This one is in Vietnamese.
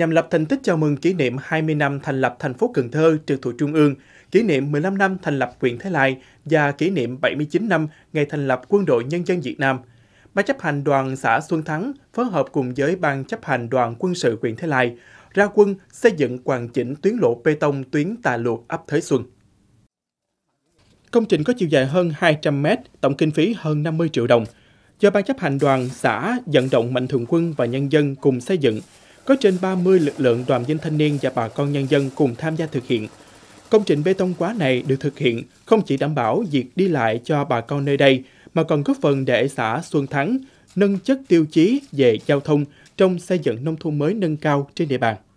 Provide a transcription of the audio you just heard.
nhằm lập thành tích chào mừng kỷ niệm 20 năm thành lập thành phố Cần Thơ trực thuộc Trung ương, kỷ niệm 15 năm thành lập huyện Thái Lai và kỷ niệm 79 năm ngày thành lập Quân đội Nhân dân Việt Nam. Ban chấp hành đoàn xã Xuân Thắng phối hợp cùng với Ban chấp hành đoàn quân sự huyện Thái Lai ra quân xây dựng hoàn chỉnh tuyến lộ bê tông tuyến Tà Luộc ấp Thới Xuân. Công trình có chiều dài hơn 200 mét, tổng kinh phí hơn 50 triệu đồng. Do Ban chấp hành đoàn xã vận động mạnh thường quân và nhân dân cùng xây dựng, có trên 30 lực lượng đoàn viên thanh niên và bà con nhân dân cùng tham gia thực hiện. Công trình bê tông quá này được thực hiện không chỉ đảm bảo việc đi lại cho bà con nơi đây, mà còn góp phần để xã Xuân Thắng nâng chất tiêu chí về giao thông trong xây dựng nông thôn mới nâng cao trên địa bàn.